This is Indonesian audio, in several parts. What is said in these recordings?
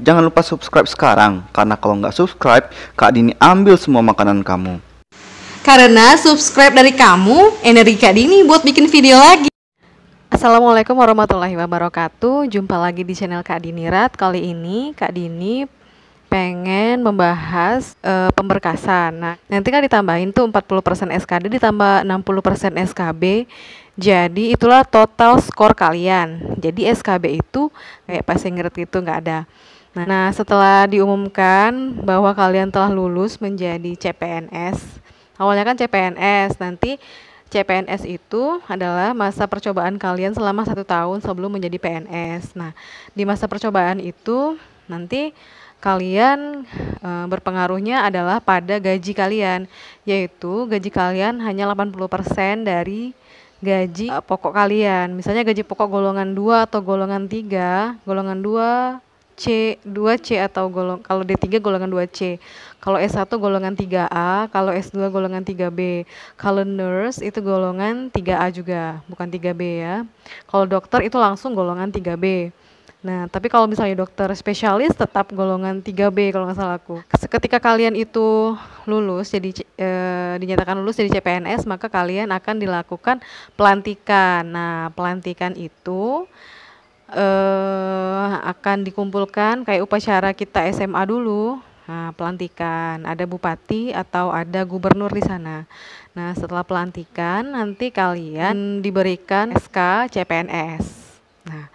jangan lupa subscribe sekarang karena kalau nggak subscribe, Kak Dini ambil semua makanan kamu. Karena subscribe dari kamu, energi Kak Dini buat bikin video lagi. Assalamualaikum warahmatullahi wabarakatuh. Jumpa lagi di channel Kak Dini Rat. Kali ini Kak Dini pengen membahas e, pemberkasan. Nah, nanti kan ditambahin tuh 40% SKD ditambah 60% SKB. Jadi itulah total skor kalian. Jadi SKB itu kayak pas ngerti itu nggak ada. Nah, setelah diumumkan bahwa kalian telah lulus menjadi CPNS, awalnya kan CPNS, nanti CPNS itu adalah masa percobaan kalian selama satu tahun sebelum menjadi PNS. Nah, di masa percobaan itu nanti kalian e, berpengaruhnya adalah pada gaji kalian, yaitu gaji kalian hanya 80% dari gaji eh, pokok kalian. Misalnya gaji pokok golongan 2 atau golongan 3, golongan 2 C, 2C atau golong kalau D3 golongan 2C. Kalau S1 golongan 3A, kalau S2 golongan 3B. Kalau nurse itu golongan 3A juga, bukan 3B ya. Kalau dokter itu langsung golongan 3B. Nah, tapi kalau misalnya dokter spesialis tetap golongan 3B kalau nggak salah aku. Ketika kalian itu lulus jadi e, dinyatakan lulus jadi CPNS, maka kalian akan dilakukan pelantikan. Nah, pelantikan itu uh, akan dikumpulkan kayak upacara kita SMA dulu. Nah, pelantikan ada bupati atau ada gubernur di sana. Nah, setelah pelantikan nanti kalian diberikan SK CPNS. Nah,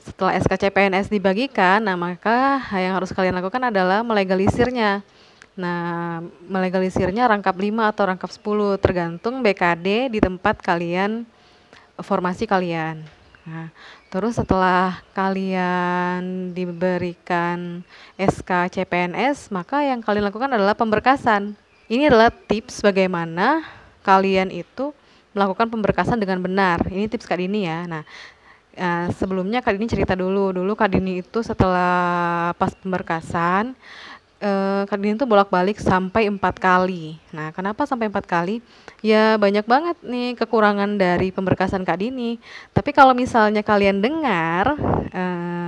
setelah SK CPNS dibagikan, nah maka yang harus kalian lakukan adalah melegalisirnya. Nah, melegalisirnya rangkap 5 atau rangkap 10 tergantung BKD di tempat kalian formasi kalian. Nah, terus setelah kalian diberikan SK CPNS, maka yang kalian lakukan adalah pemberkasan. Ini adalah tips bagaimana kalian itu melakukan pemberkasan dengan benar. Ini tips Kak Dini ya. Nah, Uh, sebelumnya Kak Dini cerita dulu. Dulu Kak Dini itu setelah pas pemberkasan, eh, Kardin tuh bolak-balik sampai empat kali. Nah, kenapa sampai empat kali? Ya banyak banget nih kekurangan dari pemberkasan Kak Dini. Tapi kalau misalnya kalian dengar eh,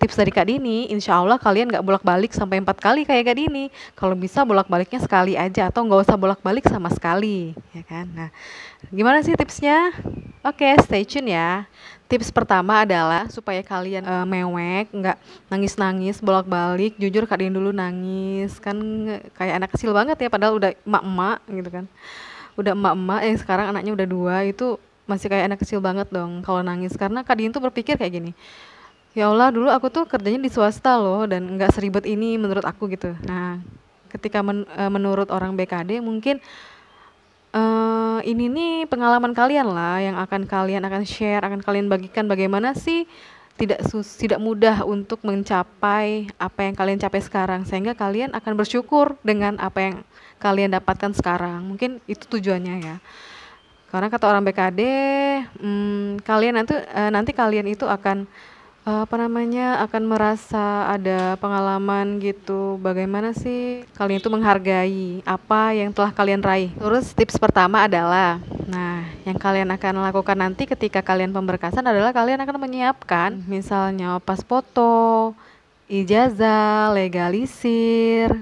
tips dari Kak Dini, insya Allah kalian nggak bolak-balik sampai empat kali kayak Kak Dini. Kalau bisa bolak-baliknya sekali aja atau nggak usah bolak-balik sama sekali, ya kan? Nah, gimana sih tipsnya? Oke, okay, stay tune ya. Tips pertama adalah supaya kalian uh, mewek, nggak nangis-nangis bolak-balik. Jujur Kak Dini dulu nangis, kan kayak anak kecil banget ya, padahal udah emak-emak gitu kan. Udah emak-emak yang sekarang anaknya udah dua itu masih kayak anak kecil banget dong kalau nangis karena Kak Dini tuh berpikir kayak gini ya Allah dulu aku tuh kerjanya di swasta loh dan nggak seribet ini menurut aku gitu nah ketika men, e, menurut orang BKD mungkin uh, ini nih pengalaman kalian lah yang akan kalian akan share, akan kalian bagikan bagaimana sih tidak tidak mudah untuk mencapai apa yang kalian capai sekarang sehingga kalian akan bersyukur dengan apa yang kalian dapatkan sekarang. Mungkin itu tujuannya ya. Karena kata orang BKD, hmm, kalian nanti e, nanti kalian itu akan Eh, apa namanya, akan merasa ada pengalaman gitu. Bagaimana sih kalian itu menghargai apa yang telah kalian raih? Terus tips pertama adalah, nah, yang kalian akan lakukan nanti ketika kalian pemberkasan adalah kalian akan menyiapkan misalnya pas foto, ijazah, legalisir,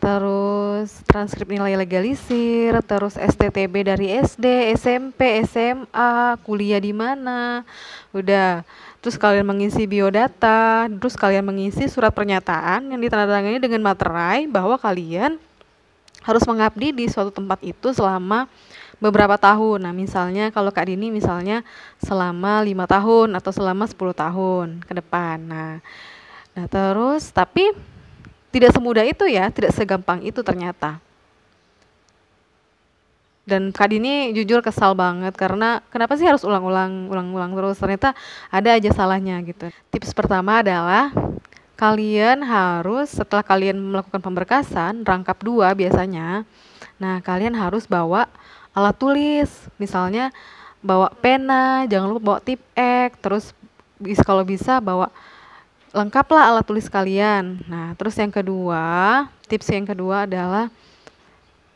terus transkrip nilai legalisir, terus STTB dari SD, SMP, SMA, kuliah di mana. Udah. Terus kalian mengisi biodata, terus kalian mengisi surat pernyataan yang ditandatangani dengan materai bahwa kalian harus mengabdi di suatu tempat itu selama beberapa tahun. Nah, misalnya kalau Kak Dini misalnya selama lima tahun atau selama 10 tahun ke depan. Nah, nah terus tapi tidak semudah itu ya, tidak segampang itu ternyata. Dan kali ini jujur kesal banget karena kenapa sih harus ulang-ulang ulang-ulang terus? Ternyata ada aja salahnya gitu. Tips pertama adalah kalian harus setelah kalian melakukan pemberkasan, rangkap dua biasanya. Nah, kalian harus bawa alat tulis, misalnya bawa pena, jangan lupa bawa tip ek, terus kalau bisa bawa lengkaplah alat tulis kalian. Nah, terus yang kedua, tips yang kedua adalah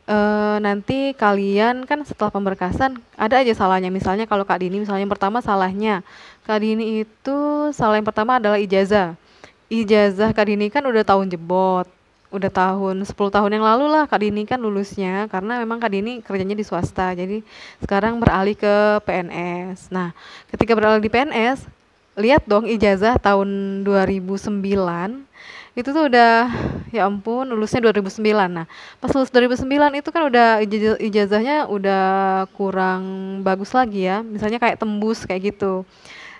e, nanti kalian kan setelah pemberkasan ada aja salahnya. Misalnya kalau Kak Dini misalnya yang pertama salahnya. Kak Dini itu salah yang pertama adalah ijazah. Ijazah Kak Dini kan udah tahun jebot. Udah tahun 10 tahun yang lalu lah Kak Dini kan lulusnya karena memang Kak Dini kerjanya di swasta. Jadi sekarang beralih ke PNS. Nah, ketika beralih di PNS, lihat dong ijazah tahun 2009 itu tuh udah ya ampun lulusnya 2009 nah pas lulus 2009 itu kan udah ijazahnya udah kurang bagus lagi ya misalnya kayak tembus kayak gitu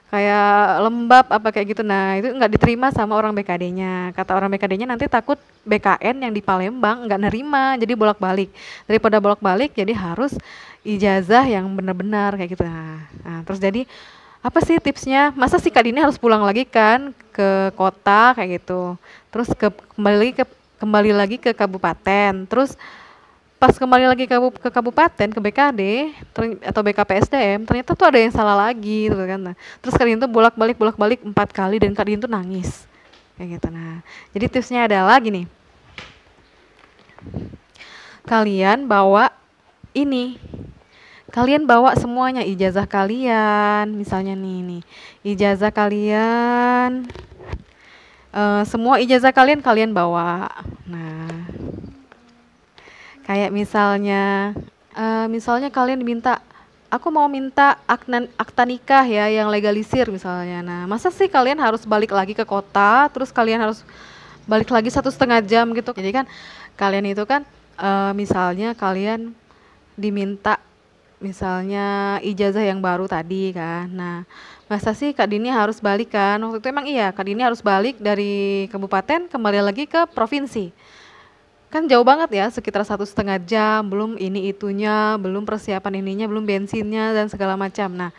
kayak lembab apa kayak gitu nah itu nggak diterima sama orang BKD-nya kata orang BKD-nya nanti takut BKN yang di Palembang nggak nerima jadi bolak-balik daripada bolak-balik jadi harus ijazah yang benar-benar kayak gitu nah, nah terus jadi apa sih tipsnya? Masa si Kak Dini harus pulang lagi kan ke kota kayak gitu. Terus ke, kembali lagi ke kembali lagi ke kabupaten. Terus pas kembali lagi ke, ke kabupaten ke BKD ter, atau BKPSDM ternyata tuh ada yang salah lagi gitu kan nah, terus kalian tuh bolak balik bolak balik empat kali dan Kak Dini tuh nangis kayak gitu nah jadi tipsnya adalah gini kalian bawa ini kalian bawa semuanya ijazah kalian misalnya nih nih ijazah kalian uh, semua ijazah kalian kalian bawa nah kayak misalnya uh, misalnya kalian diminta aku mau minta akta, akta nikah ya yang legalisir misalnya nah masa sih kalian harus balik lagi ke kota terus kalian harus balik lagi satu setengah jam gitu jadi kan kalian itu kan uh, misalnya kalian diminta misalnya ijazah yang baru tadi kan. Nah, masa sih Kak Dini harus balik kan? Waktu itu emang iya, Kak Dini harus balik dari kabupaten kembali lagi ke provinsi. Kan jauh banget ya, sekitar satu setengah jam, belum ini itunya, belum persiapan ininya, belum bensinnya dan segala macam. Nah,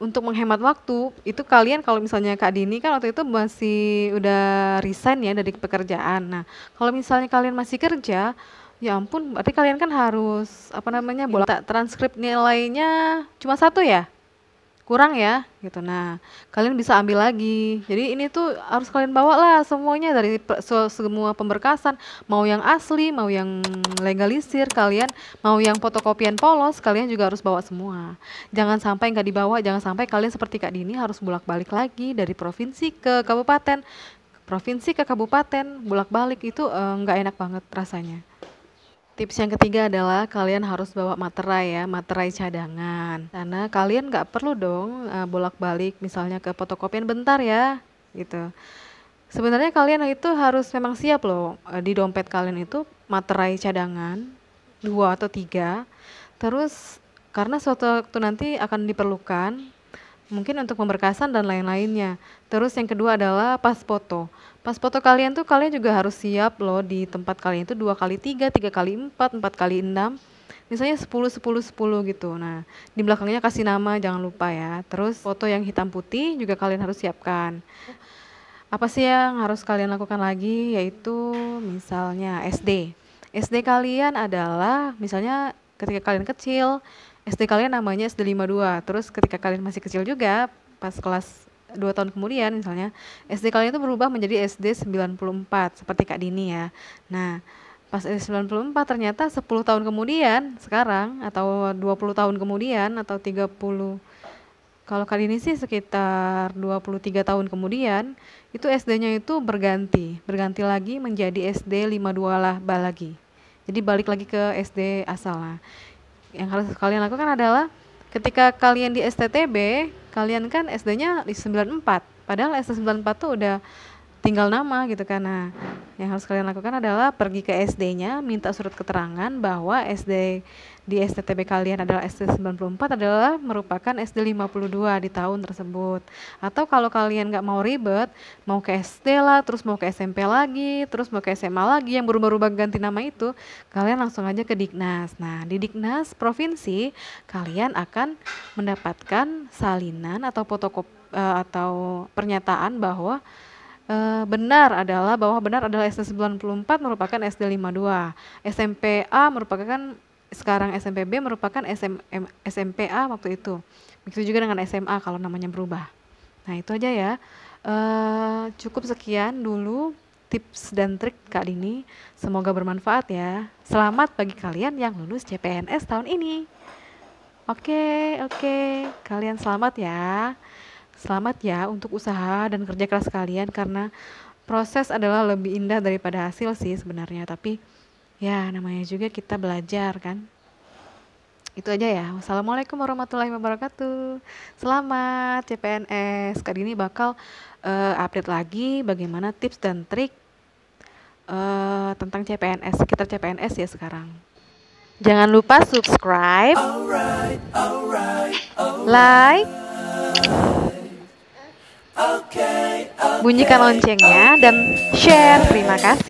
untuk menghemat waktu, itu kalian kalau misalnya Kak Dini kan waktu itu masih udah resign ya dari pekerjaan. Nah, kalau misalnya kalian masih kerja, Ya ampun, berarti kalian kan harus apa namanya iya. bolak transkrip nilainya cuma satu ya? Kurang ya, gitu. Nah, kalian bisa ambil lagi. Jadi ini tuh harus kalian bawa lah semuanya dari semua pemberkasan, mau yang asli, mau yang legalisir, kalian mau yang fotokopian polos, kalian juga harus bawa semua. Jangan sampai nggak dibawa, jangan sampai kalian seperti Kak Dini harus bolak-balik lagi dari provinsi ke kabupaten, provinsi ke kabupaten, bolak-balik itu eh, nggak eh, enak banget rasanya. Tips yang ketiga adalah kalian harus bawa materai ya, materai cadangan. Karena kalian nggak perlu dong uh, bolak-balik misalnya ke fotokopian bentar ya, gitu. Sebenarnya kalian itu harus memang siap loh eh, di dompet kalian itu materai cadangan dua atau tiga. Terus karena suatu waktu nanti akan diperlukan mungkin untuk pemberkasan dan lain-lainnya. Terus yang kedua adalah pas foto. Pas foto kalian tuh kalian juga harus siap loh di tempat kalian itu dua kali tiga, tiga kali empat, empat kali enam, misalnya sepuluh sepuluh sepuluh gitu. Nah, di belakangnya kasih nama jangan lupa ya. Terus foto yang hitam putih juga kalian harus siapkan. Apa sih yang harus kalian lakukan lagi yaitu misalnya SD. SD kalian adalah misalnya ketika kalian kecil SD kalian namanya SD 52 terus ketika kalian masih kecil juga pas kelas 2 tahun kemudian misalnya SD kalian itu berubah menjadi SD 94 seperti Kak Dini ya nah pas SD 94 ternyata 10 tahun kemudian sekarang atau 20 tahun kemudian atau 30 kalau kali ini sih sekitar 23 tahun kemudian itu SD-nya itu berganti berganti lagi menjadi SD 52 lah lagi jadi balik lagi ke SD asal lah yang harus kalian lakukan adalah ketika kalian di STTB, kalian kan SD-nya di 94. Padahal SD 94 tuh udah tinggal nama gitu kan. Nah, yang harus kalian lakukan adalah pergi ke SD-nya, minta surat keterangan bahwa SD di STTB kalian adalah SD 94 adalah merupakan SD 52 di tahun tersebut. Atau kalau kalian nggak mau ribet, mau ke SD lah, terus mau ke SMP lagi, terus mau ke SMA lagi yang berubah-ubah ganti nama itu, kalian langsung aja ke Diknas. Nah, di Diknas provinsi kalian akan mendapatkan salinan atau fotokop uh, atau pernyataan bahwa eh, benar adalah bahwa benar adalah SD 94 merupakan SD 52, SMP A merupakan sekarang SMPB merupakan SM, SMPA waktu itu. Begitu juga dengan SMA kalau namanya berubah. Nah itu aja ya. Uh, cukup sekian dulu tips dan trik kak Dini Semoga bermanfaat ya. Selamat bagi kalian yang lulus CPNS tahun ini. Oke, okay, oke. Okay. Kalian selamat ya. Selamat ya untuk usaha dan kerja keras kalian karena proses adalah lebih indah daripada hasil sih sebenarnya, tapi Ya, namanya juga kita belajar kan. Itu aja ya. Wassalamualaikum warahmatullahi wabarakatuh. Selamat CPNS. Kali ini bakal uh, update lagi bagaimana tips dan trik uh, tentang CPNS, sekitar CPNS ya sekarang. Jangan lupa subscribe, like, bunyikan loncengnya, dan share. Terima kasih.